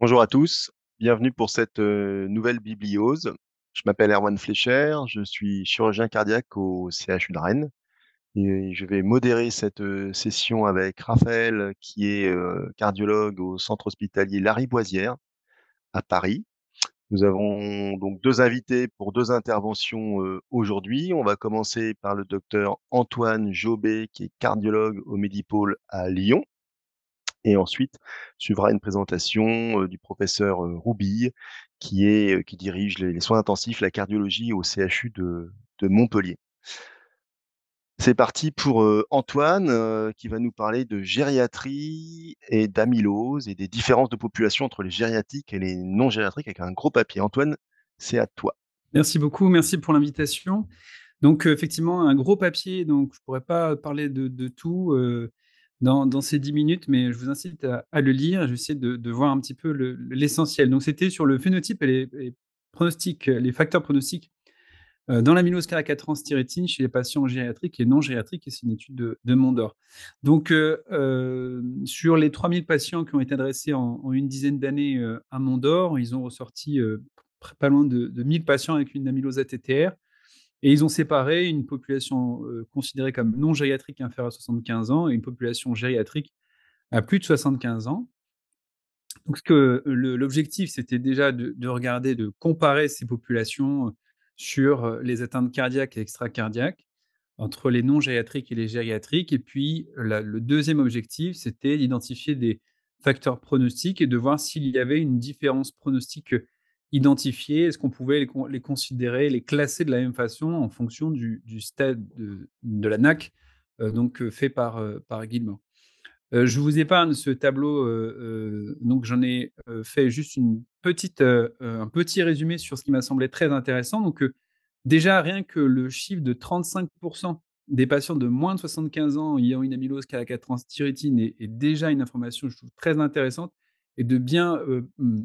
Bonjour à tous, bienvenue pour cette euh, nouvelle bibliose. Je m'appelle Erwan Fleischer, je suis chirurgien cardiaque au CHU de Rennes et je vais modérer cette euh, session avec Raphaël qui est euh, cardiologue au centre hospitalier Larry Boisière à Paris. Nous avons donc deux invités pour deux interventions aujourd'hui. On va commencer par le docteur Antoine Jobé qui est cardiologue au Medipôle à Lyon et ensuite, suivra une présentation du professeur Roubille, qui, est, qui dirige les, soins intensifs, la cardiologie au CHU de, Montpellier. C'est parti pour Antoine qui va nous parler de gériatrie et d'amylose et des différences de population entre les gériatiques et les non gériatriques avec un gros papier. Antoine, c'est à toi. Merci beaucoup, merci pour l'invitation. Donc effectivement, un gros papier, donc je ne pourrais pas parler de tout dans, ces 10 minutes, mais je vous incite à, le lire. J'essaie de, voir un petit peu l'essentiel. Donc, c'était sur le phénotype et les, les facteurs pronostiques euh, dans la mylose caracatrans chez les patients gériatriques et non gériatriques, et c'est une étude de, de Mondor. Donc, euh, euh, sur les 3000 patients qui ont été adressés en, une dizaine d'années à Mondor, ils ont ressorti pas loin de, de, 1000 patients avec une amylose ATTR, et ils ont séparé une population euh, considérée comme non gériatrique inférieure à 75 ans et une population gériatrique à plus de 75 ans. Donc, l'objectif, c'était déjà de, regarder, de comparer ces populations sur euh, les atteintes cardiaques et extracardiaques entre les non-gériatriques et les gériatriques. Et puis, le deuxième objectif, c'était d'identifier des facteurs pronostiques et de voir s'il y avait une différence pronostique identifier, est-ce qu'on pouvait les, considérer, les classer de la même façon en fonction du, stade de, la NAC, euh, donc euh, fait par, euh, par Guillemot. je vous épargne ce tableau, donc j'en ai fait juste une petite, un petit résumé sur ce qui m'a semblé très intéressant. Donc déjà, rien que le chiffre de 35% des patients de moins de 75 ans ayant une amylose K4 trans est, est déjà une information, je trouve, très intéressante et de bien hmm,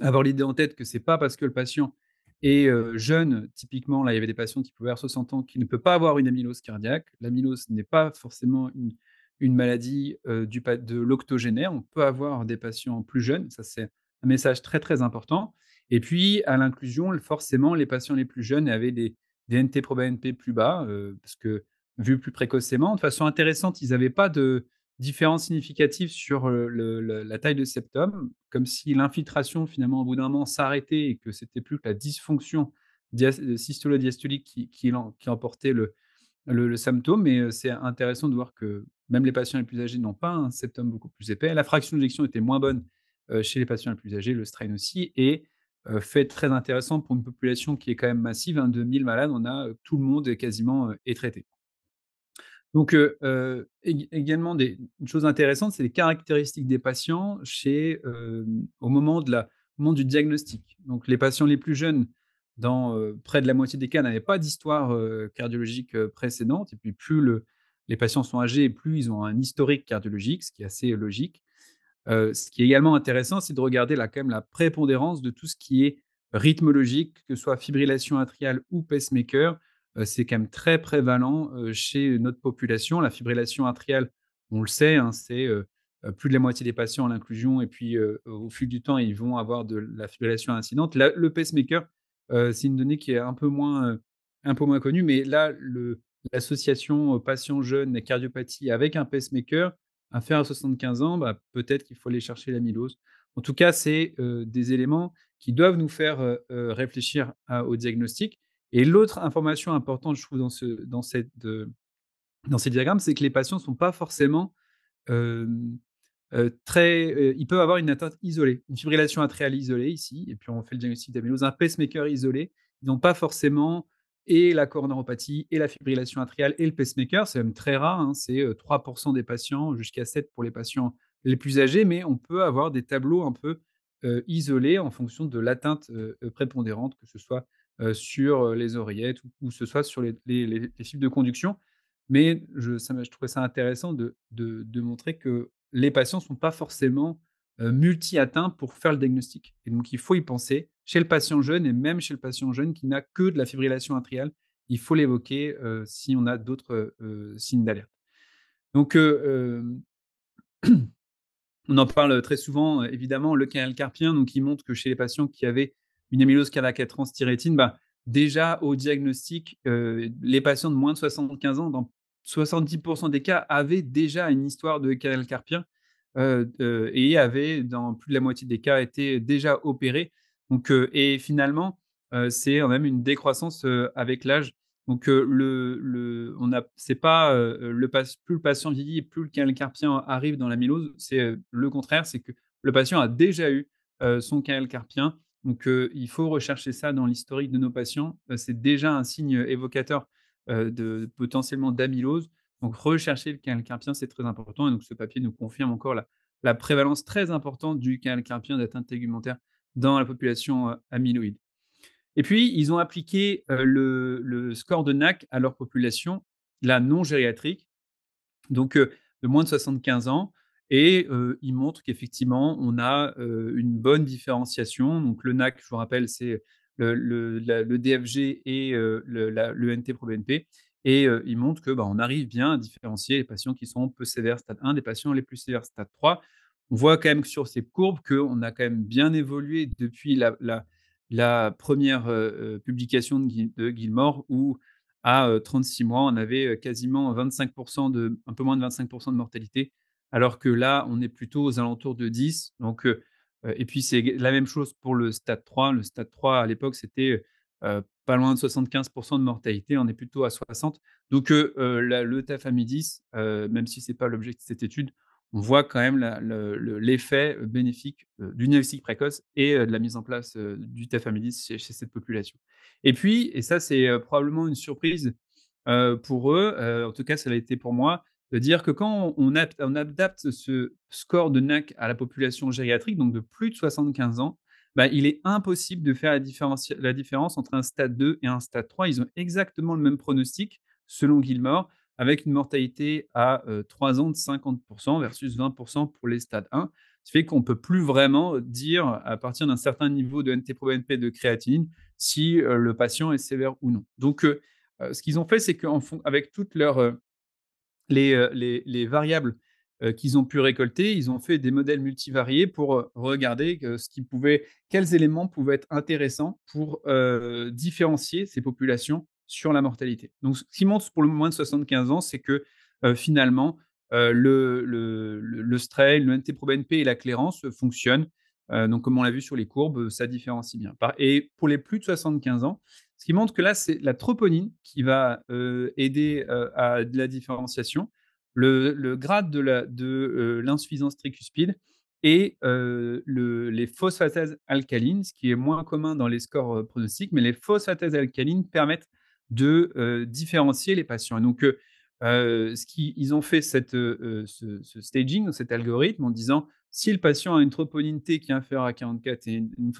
avoir l'idée en tête que c'est pas parce que le patient est euh, jeune, typiquement, là, il y avait des patients qui pouvaient avoir 60 ans, qui ne peut pas avoir une amylose cardiaque. L'amylose n'est pas forcément une, maladie euh, du, de l'octogénaire. On peut avoir des patients plus jeunes. Ça, c'est un message très, très important. Et puis, à l'inclusion, forcément, les patients les plus jeunes avaient des, des NT-proBNP plus bas, euh, parce que, vu plus précocement, de façon intéressante, ils n'avaient pas de, différence significative sur la taille de septum, comme si l'infiltration finalement au bout d'un moment s'arrêtait et que c'était plus que la dysfonction euh, systolo-diastolique qui, emportait le, symptôme. Mais c'est intéressant de voir que même les patients les plus âgés n'ont pas un septum beaucoup plus épais. La fraction d'éjection était moins bonne chez les patients les plus âgés, le strain aussi, et fait très intéressant pour une population qui est quand même massive, Un hein, 2000 malades, on a tout le monde quasiment est traité. Donc, également, des, une chose intéressante, c'est les caractéristiques des patients au, moment du diagnostic. Donc, les patients les plus jeunes, dans près de la moitié des cas, n'avaient pas d'histoire cardiologique précédente. Et puis, plus les patients sont âgés, plus ils ont un historique cardiologique, ce qui est assez logique. ce qui est également intéressant, c'est de regarder quand même la prépondérance de tout ce qui est rythmologique, que ce soit fibrillation atriale ou pacemaker c'est quand même très prévalent chez notre population. La fibrillation atriale, on le sait, hein, c'est plus de la moitié des patients à l'inclusion, et puis au fil du temps, ils vont avoir de la fibrillation incidente. le pacemaker, c'est une donnée qui est un peu moins, un peu moins connue, mais là, l'association patient jeunes et cardiopathie avec un pacemaker, à faire à 75 ans, bah, peut-être qu'il faut aller chercher l'amylose. En tout cas, c'est des éléments qui doivent nous faire euh, réfléchir au diagnostic. Et l'autre information importante, je trouve, dans, ce, dans, cette, euh, dans ces diagrammes, c'est que les patients ne sont pas forcément euh, très. Euh, ils peuvent avoir une atteinte isolée, une fibrillation atriale isolée ici, et puis on fait le diagnostic d'amylose, un pacemaker isolé. Ils n'ont pas forcément et la coronaropathie, et la fibrillation atriale, et le pacemaker. C'est même très rare, hein, c'est 3% des patients, jusqu'à 7% pour les patients les plus âgés, mais on peut avoir des tableaux un peu isolés en fonction de l'atteinte prépondérante, que ce soit euh, sur les oreillettes ou, ce soit sur les, les, fibres de conduction. Mais je, trouvais ça intéressant de, de, de montrer que les patients ne sont pas forcément multi-atteints pour faire le diagnostic. Et donc, il faut y penser chez le patient jeune et même chez le patient jeune qui n'a que de la fibrillation atriale. Il faut l'évoquer si on a d'autres signes d'alerte. Donc, on en parle très souvent, évidemment, le canal carpien, donc, il montre que chez les patients qui avaient une amylose cardiaque transthyrétine, bah, déjà au diagnostic, euh, les patients de moins de 75 ans, dans 70% des cas, avaient déjà une histoire de canal carpien euh, euh, et avaient, dans plus de la moitié des cas, été déjà opérés. Donc, et finalement, c'est quand même une décroissance avec l'âge. Donc, le, pas le plus le patient vieillit, plus le carpien arrive dans l'amylose. C'est le contraire, c'est que le patient a déjà eu son canal carpien donc, il faut rechercher ça dans l'historique de nos patients. c'est déjà un signe évocateur de potentiellement d'amylose. Donc, rechercher le calcarpien, c'est très important. Et donc, ce papier nous confirme encore la, prévalence très importante du calcarpien d'atteinte tegumentaire dans la population amyloïde. Et puis, ils ont appliqué le, score de NAC à leur population, la non gériatrique, donc de moins de 75 ans. Et euh, il montre qu'effectivement, on a euh, une bonne différenciation. Donc, le NAC, je vous rappelle, c'est le, DFG et euh, le, NT pro BNP. Et il montre que bah, on arrive bien à différencier les patients qui sont peu sévères stade 1 des patients les plus sévères stade 3. On voit quand même sur ces courbes qu'on a quand même bien évolué depuis la, première publication de, Guillemort, Gilmore où à 36 mois, on avait quasiment 25% de, un peu moins de 25% de mortalité alors que là, on est plutôt aux alentours de 10. et puis, c'est la même chose pour le stade 3. Le stade 3, à l'époque, c'était pas loin de 75% de mortalité. On est plutôt à 60%. Donc, le le même si ce n'est pas l'objet de cette étude, on voit quand même l'effet bénéfique du diagnostic précoce et de la mise en place du tafamidis chez, chez, cette population. Et puis, et ça, c'est probablement une surprise pour eux, en tout cas, ça l'a été pour moi, de dire que quand on, on, adapte ce score de NAC à la population gériatrique, donc de plus de 75 ans, bah, il est impossible de faire la, la, différence entre un stade 2 et un stade 3. Ils ont exactement le même pronostic, selon Gilmore, avec une mortalité à 3 euh, ans de 50% versus 20% pour les stades 1. Ce qui fait qu'on ne peut plus vraiment dire, à partir d'un certain niveau de NT-proBNP de créatinine, si euh, le patient est sévère ou non. Donc, euh, ce qu'ils ont fait, c'est qu'avec toute leur euh, les, variables euh, qu'ils ont pu récolter. Ils ont fait des modèles multivariés pour euh, regarder ce qui pouvait, quels éléments pouvaient être intéressants pour différencier ces populations sur la mortalité. Donc, ce qui montre pour le moins de 75 ans, c'est que finalement, le, le, le, strain, le NT-proBNP et la clairance fonctionnent. donc, comme on l'a vu sur les courbes, ça différencie bien. Et pour les plus de 75 ans, ce qui montre que là, c'est la troponine qui va euh, aider euh, à de la différenciation, le, grade de euh, l'insuffisance de, tricuspide et les phosphatases alcalines, ce qui est moins commun dans les scores pronostiques, mais les phosphatases alcalines permettent de différencier les patients. donc, ce qui, ils ont fait cette, ce, ce, staging, cet algorithme, en disant si le patient a une troponine T qui est inférieure à 44 et une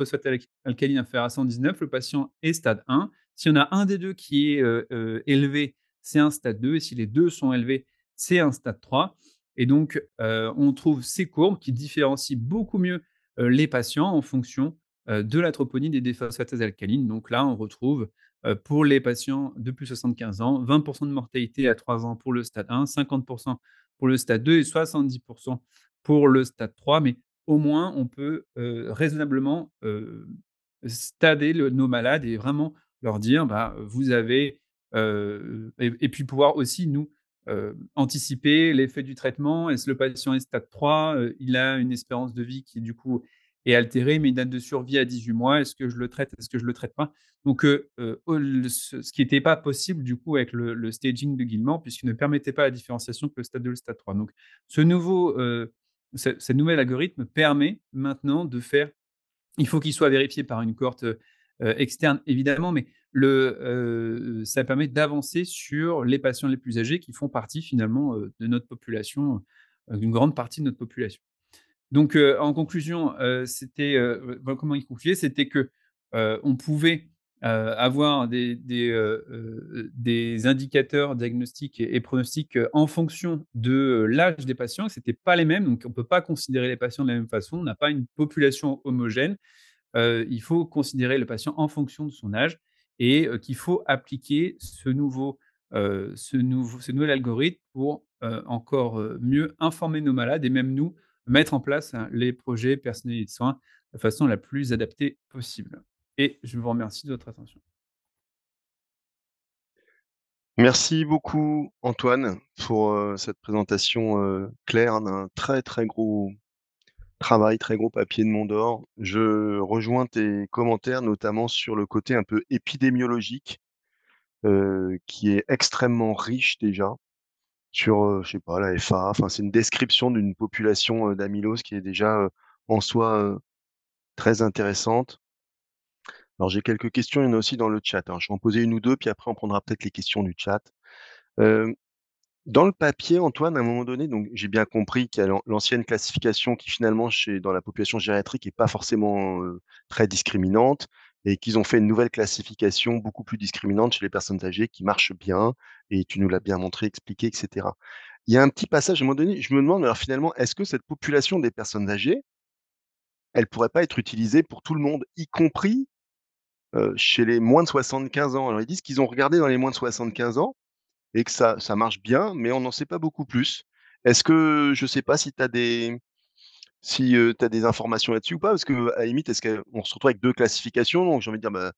alcaline inférieure à 119, le patient est stade 1. Si on a un des deux qui est euh, euh, élevé, c'est un stade 2. Et si les deux sont élevés, c'est un stade 3. Et donc, euh, on trouve ces courbes qui différencient beaucoup mieux les patients en fonction de la troponine et des phosphates alcalines. Donc là, on retrouve pour les patients de plus de 75 ans, 20% de mortalité à 3 ans pour le stade 1, 50% pour le stade 2 et 70% pour le stade 3, mais au moins on peut raisonnablement stader nos malades et vraiment leur dire, bah, vous avez, et, puis pouvoir aussi nous anticiper l'effet du traitement. Est-ce le patient est stade 3 Il a une espérance de vie qui du coup est altérée, mais une date de survie à 18 mois. Est-ce que je le traite Est-ce que je le traite pas Donc, ce qui n'était pas possible du coup avec le, staging de Guillemant, puisqu'il ne permettait pas la différenciation que le stade 2 et le stade 3. Donc, ce nouveau ce, nouvel algorithme permet maintenant de faire. Il faut qu'il soit vérifié par une cohorte euh, externe, évidemment, mais le, euh, ça permet d'avancer sur les patients les plus âgés qui font partie finalement euh, de notre population, d'une grande partie de notre population. Donc, en conclusion, c'était comment il concluait C'était que on pouvait euh, avoir euh, euh, des, indicateurs diagnostiques et, pronostiques en fonction de l'âge des patients, ce n'était pas les mêmes, donc on ne peut pas considérer les patients de la même façon, on n'a pas une population homogène, il faut considérer le patient en fonction de son âge et qu'il faut appliquer ce, nouvel algorithme pour encore mieux informer nos malades et même nous mettre en place hein, les projets personnalisés de soins de façon la plus adaptée possible. Et je vous remercie de votre attention. Merci beaucoup Antoine pour euh, cette présentation euh, claire d'un très très gros travail, très gros papier de Mondor. Je rejoins tes commentaires notamment sur le côté un peu épidémiologique euh, qui est extrêmement riche déjà sur, je sais pas, la FA. Enfin, c'est une description d'une population d'amylose qui est déjà en soi très intéressante. Alors j'ai quelques questions, il y en a aussi dans le chat. Hein. Je vais en poser une ou deux, puis après on prendra peut-être les questions du chat. dans le papier, Antoine, à un moment donné, donc j'ai bien compris qu'il y a l'ancienne classification qui finalement dans la population gériatrique n'est pas forcément très discriminante et qu'ils ont fait une nouvelle classification beaucoup plus discriminante chez les personnes âgées qui marche bien et tu nous l'as bien montré, expliqué, etc. Il y a un petit passage à un moment donné, je me demande alors finalement, est-ce que cette population des personnes âgées, elle pourrait pas être utilisée pour tout le monde, y compris euh, chez les moins de 75 ans. Alors ils disent qu'ils ont regardé dans les moins de 75 ans et que ça, ça marche bien, mais on n'en sait pas beaucoup plus. Est-ce que je ne sais pas si tu as des si euh, tu as des informations là-dessus ou pas Parce que limite, est-ce qu'on se retrouve avec deux classifications Donc j'ai envie de dire, bah,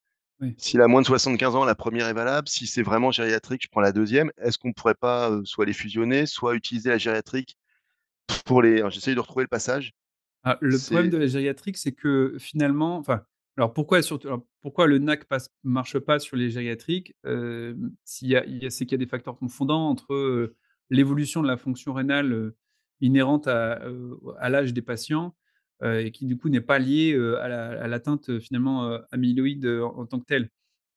si la moins de 75 ans, la première est valable. Si c'est vraiment gériatrique, je prends la deuxième. Est-ce qu'on ne pourrait pas euh, soit les fusionner, soit utiliser la gériatrique pour les. J'essaye de retrouver le passage. Ah, le problème de la gériatrique, c'est que finalement, enfin, alors pourquoi, surtout, pourquoi le NAC ne marche pas sur les gériatriques s'il C'est qu'il y a des facteurs confondants entre l'évolution de la fonction rénale inhérente à, l'âge des patients et qui du coup n'est pas liée à, l'atteinte finalement amyloïde en, tant que telle.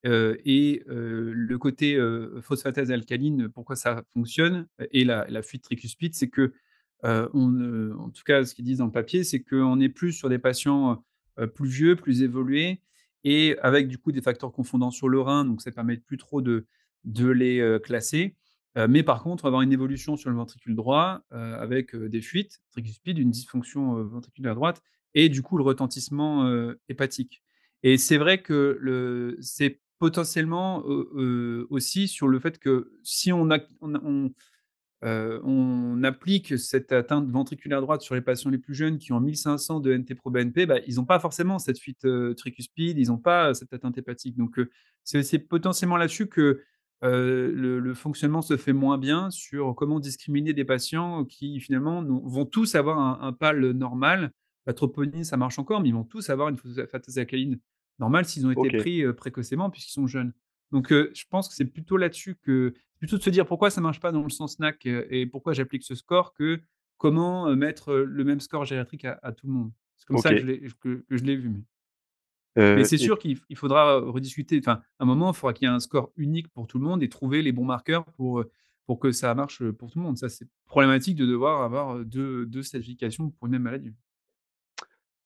et le côté phosphatase alcaline, pourquoi ça fonctionne Et la, fuite tricuspide, c'est que, en tout cas ce qu'ils disent dans le papier, c'est qu'on est plus sur des patients euh, plus vieux, plus évolué, et avec du coup des facteurs confondants sur le rein, donc ça permet plus trop de, de les euh, classer. Euh, mais par contre, avoir une évolution sur le ventricule droit avec des fuites, une dysfonction ventriculaire droite, et du coup le retentissement hépatique. Et c'est vrai que le, c'est potentiellement aussi sur le fait que si on, a, on, euh, on applique cette atteinte ventriculaire droite sur les patients les plus jeunes qui ont 1500 de NT-proBNP, bah, ils n'ont pas forcément cette fuite euh, tricuspide, ils n'ont pas euh, cette atteinte hépatique. Donc, c'est potentiellement là-dessus que le, fonctionnement se fait moins bien sur comment discriminer des patients qui, finalement, vont tous avoir un, PAL normal. La troponine, ça marche encore, mais ils vont tous avoir une alcaline normale s'ils ont été pris précocement puisqu'ils sont jeunes. Donc, je pense que c'est plutôt là-dessus que plutôt de se dire pourquoi ça marche pas dans le sens NAC euh, et pourquoi j'applique ce score que comment euh, mettre euh, le même score gériatrique à, tout le monde. C'est comme ça que je, l'ai vu. Mais, mais c'est sûr qu'il faudra rediscuter. Enfin, à un moment, il faudra qu'il y ait un score unique pour tout le monde et trouver les bons marqueurs pour, pour que ça marche pour tout le monde. Ça, c'est problématique de devoir avoir deux, deux certifications pour une même maladie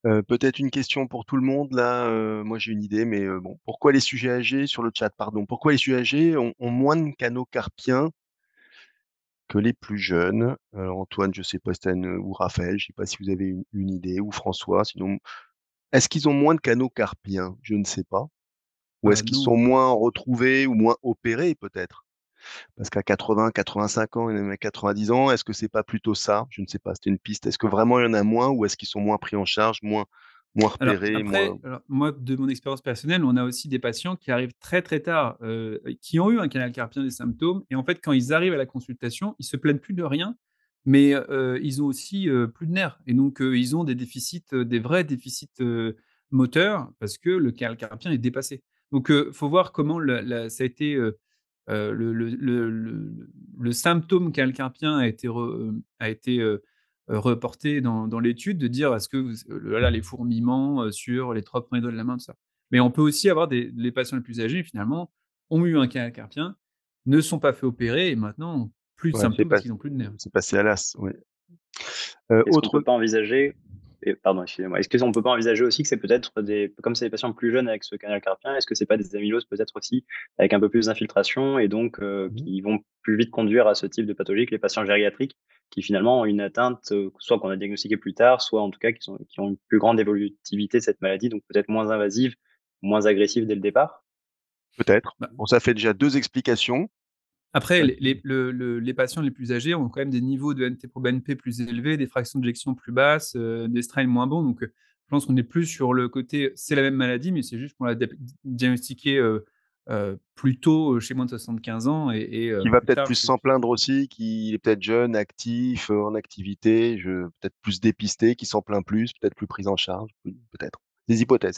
peut-être une question pour tout le monde. Là, moi j'ai une idée, mais bon, pourquoi les sujets âgés sur le chat, pardon, pourquoi les sujets âgés ont, moins de canaux carpiens que les plus jeunes Antoine, je sais pas, ou Raphaël, je sais pas si vous avez une, une idée, ou François. Sinon, est-ce qu'ils ont moins de canaux carpiens Je ne sais pas. Ou bah, est-ce qu'ils sont moins retrouvés ou moins opérés peut-être parce qu'à 80, 85 ans, il y en a 90 ans, est-ce que c'est pas plutôt ça Je ne sais pas, c'est une piste. Est-ce que vraiment il y en a moins ou est-ce qu'ils sont moins pris en charge, moins, repérés Moi, de mon expérience personnelle, on a aussi des patients qui arrivent très très tard, euh, qui ont eu un canal carpien des symptômes, et en fait, quand ils arrivent à la consultation, ils se plaignent plus de rien, mais euh, ils ont aussi euh, plus de nerfs. Et donc, ils ont des déficits, des vrais déficits moteurs, parce que le canal carpien est dépassé. Donc, il faut voir comment ça a été euh, le, symptôme calcarpien a été, a été euh, reporté dans, l'étude, de dire est-ce que euh, les fourmillements sur les trois premiers doigts de la main, tout ça. Mais on peut aussi avoir des les patients les plus âgés, finalement, ont eu un calcarpien, ne sont pas fait opérer et maintenant plus de symptômes parce qu'ils n'ont plus de nerfs. C'est passé à l'as, oui. autre... On pas envisager pardon, excusez-moi. Est-ce qu'on ne peut pas envisager aussi que c'est peut-être des, comme c'est des patients plus jeunes avec ce canal carpien, est-ce que c'est pas des amyloses peut-être aussi avec un peu plus d'infiltration et donc euh, mmh qui vont plus vite conduire à ce type de pathologie que les patients gériatriques qui finalement ont une atteinte, euh, soit qu'on a diagnostiqué plus tard, soit en tout cas qui, qui ont une plus grande évolutivité de cette maladie, donc peut-être moins invasive, moins agressive dès le départ Peut-être. Bah bon, ça fait déjà deux explications. Après, les, patients les plus âgés ont quand même des niveaux de NT-proBNP plus élevés, des fractions d'éjection plus basses, euh, des strains moins bons. Donc, euh, je pense qu'on est plus sur le côté, c'est la même maladie, mais c'est juste qu'on l'a diagnostiqué euh, plus tôt chez moins de 75 ans. Et, il va peut-être plus s'en plaindre aussi, qu'il est peut-être jeune, actif, en activité, peut-être plus dépisté, qui s'en plaint plus, peut-être plus pris en charge, peut-être des hypothèses.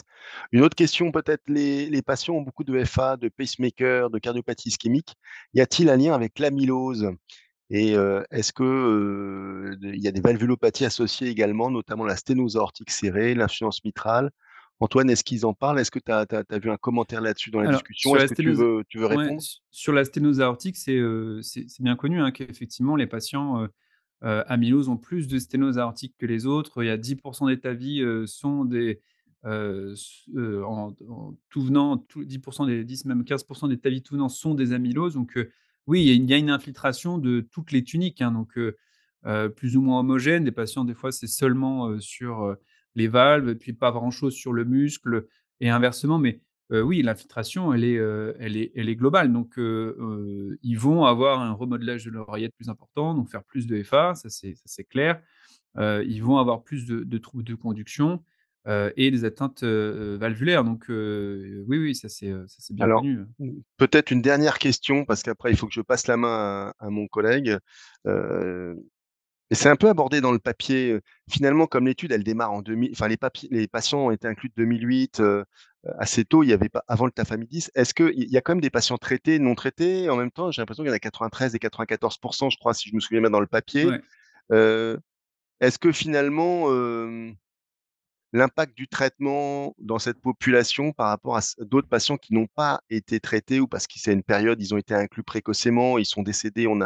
Une autre question, peut-être les, patients ont beaucoup de FA, de pacemaker, de cardiopathie ischémique. Y a-t-il un lien avec l'amylose Et euh, est-ce qu'il euh, il y a des valvulopathies associées également, notamment la sténose aortique serrée, l'influence mitrale Antoine, est-ce qu'ils en parlent Est-ce que tu as, vu un commentaire là-dessus dans la discussion Est-ce que tu veux, répondre Sur la sténose aortique, euh, c'est bien connu hein, qu'effectivement, les patients amylose ont plus de sténose aortique que les autres. Il y a 10% des TAVI sont des, euh, euh, en, tout venant, 10% des 10, même 15% des tavis tout venant sont des amyloses. Donc, euh, oui, il y, a une, y a infiltration de toutes les tuniques, hein. donc plus ou moins homogène. Des patients, des fois, c'est seulement sur les valves, et puis pas grand-chose sur le muscle et inversement. Mais oui, l'infiltration, elle, est, elle, est, elle est globale. Donc, ils vont avoir un remodelage de l'oreillette plus important, donc faire plus de FA, ça c'est clair. ils vont avoir plus de troubles de conduction euh, et les atteintes euh, valvulaires. Donc euh, oui, oui, ça c'est bien Alors, hein. Peut-être une dernière question, parce qu'après il faut que je passe la main à, mon collègue. et c'est un peu abordé dans le papier. Finalement, comme l'étude, elle démarre en 2000, enfin les, les patients ont été inclus de 2008, assez tôt, il y avait pas avant le tafamidis. Est-ce qu'il y a quand même des patients traités, non traités En même temps, j'ai l'impression qu'il y en a 93 et 94 je crois, si je me souviens bien dans le papier. Est-ce que finalement, l'impact du traitement dans cette population par rapport à d'autres patients qui n'ont pas été traités ou parce qu'ils c'est une période, ils ont été inclus précocement, ils sont décédés. On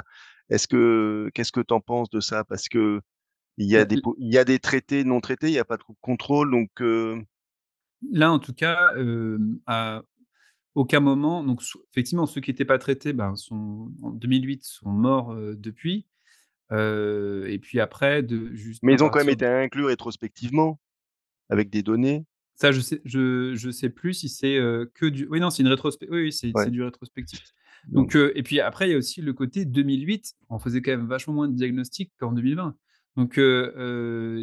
Est-ce que qu'est-ce que tu en penses de ça Parce que il y a bah, des il y a des traités non traités, il n'y a pas de contrôle, donc. Euh Là, en tout cas, euh, à aucun moment. Donc, effectivement, ceux qui n'étaient pas traités, ben, sont, en 2008, sont morts euh, depuis. et puis après, de Mais ils ont quand même été inclus rétrospectivement avec des données. Ça, je sais, je, je sais plus si c'est que du. Oui, non, c'est une rétrospective. Oui, oui c'est du rétrospectif. Donc, et puis après, il y a aussi le côté 2008. On faisait quand même vachement moins de diagnostics qu'en 2020. Donc,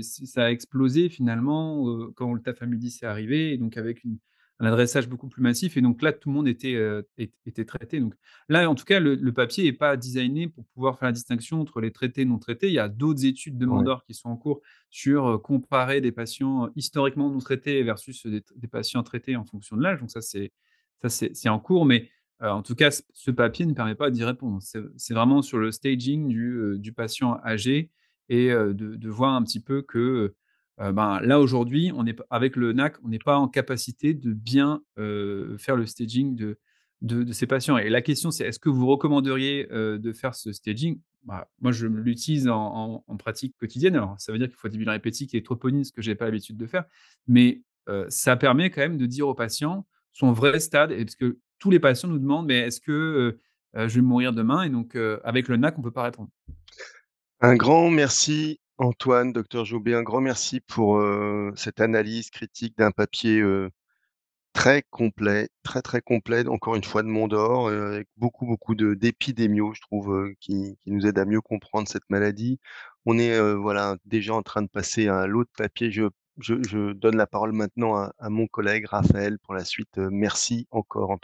ça a explosé finalement quand le TAF à s'est arrivé. donc, avec une, un adressage beaucoup plus massif. Et donc là, tout le monde était, euh, était traité. Donc là, en tout cas, le, papier n'est pas designé pour pouvoir faire la distinction entre les traités et non traités. Il y a d'autres études de Mandor qui sont en cours sur euh, comparer des patients historiquement non traités versus des, patients traités en fonction de l'âge. Donc ça, c'est en cours. Mais euh, en tout cas, ce papier ne permet pas d'y répondre. C'est vraiment sur le staging du, du patient âgé et de, voir un petit peu que ben, là aujourd'hui, on est avec le NAC, on n'est pas en capacité de bien faire le staging de, ces patients. Et la question, c'est est-ce que vous recommanderiez de faire ce staging bah, Moi, je l'utilise en, pratique quotidienne. Alors, ça veut dire qu'il faut des bilans est et troponines, ce que je n'ai pas l'habitude de faire. Mais ça permet quand même de dire aux patients son vrai stade, et parce que tous les patients nous demandent, mais est-ce que je vais mourir demain Et donc, avec le NAC, on ne peut pas répondre. Un grand merci Antoine, docteur Jobé, un grand merci pour cette analyse critique d'un papier très complet, très très complet, encore une fois de Mondor, avec beaucoup beaucoup de d'épidémiaux, je trouve, qui, nous aident à mieux comprendre cette maladie. On est voilà déjà en train de passer à l'autre papier. Je, donne la parole maintenant à mon collègue Raphaël pour la suite. merci encore Antoine.